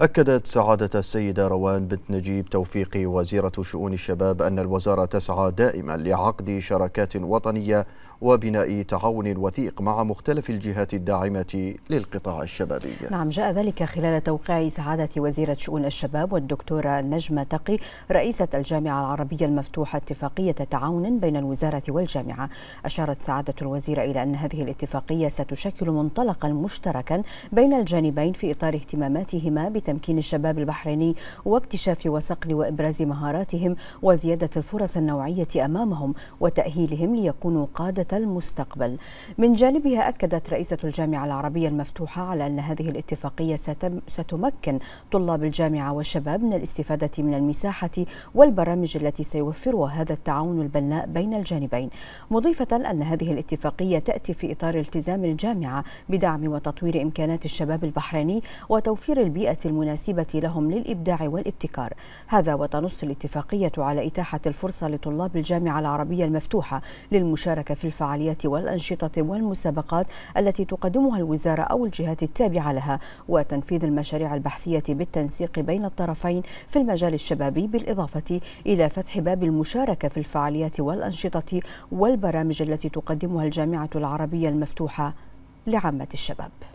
أكدت سعادة السيدة روان بنت نجيب توفيقي وزيرة شؤون الشباب أن الوزارة تسعى دائما لعقد شراكات وطنية وبناء تعاون وثيق مع مختلف الجهات الداعمة للقطاع الشبابي نعم جاء ذلك خلال توقيع سعادة وزيرة شؤون الشباب والدكتورة نجمة تقي رئيسة الجامعة العربية المفتوحة اتفاقية تعاون بين الوزارة والجامعة أشارت سعادة الوزيرة إلى أن هذه الاتفاقية ستشكل منطلقا مشتركا بين الجانبين في إطار اهتماماتهما بتمكين الشباب البحريني واكتشاف وصقل وإبراز مهاراتهم وزيادة الفرص النوعية أمامهم وتأهيلهم ليكونوا قادة المستقبل من جانبها أكدت رئيسة الجامعة العربية المفتوحة على أن هذه الاتفاقية ستمكن طلاب الجامعة والشباب من الاستفادة من المساحة والبرامج التي سيوفرها هذا التعاون البناء بين الجانبين مضيفة أن هذه الاتفاقية تأتي في إطار التزام الجامعة بدعم وتطوير إمكانات الشباب البحريني وتوفير البيئة المناسبة لهم للإبداع والابتكار هذا وتنص الاتفاقية على إتاحة الفرصة لطلاب الجامعة العربية المفتوحة للمشاركة في الفعاليات والأنشطة والمسابقات التي تقدمها الوزارة أو الجهات التابعة لها وتنفيذ المشاريع البحثية بالتنسيق بين الطرفين في المجال الشبابي بالإضافة إلى فتح باب المشاركة في الفعاليات والأنشطة والبرامج التي تقدمها الجامعة العربية المفتوحة لعامة الشباب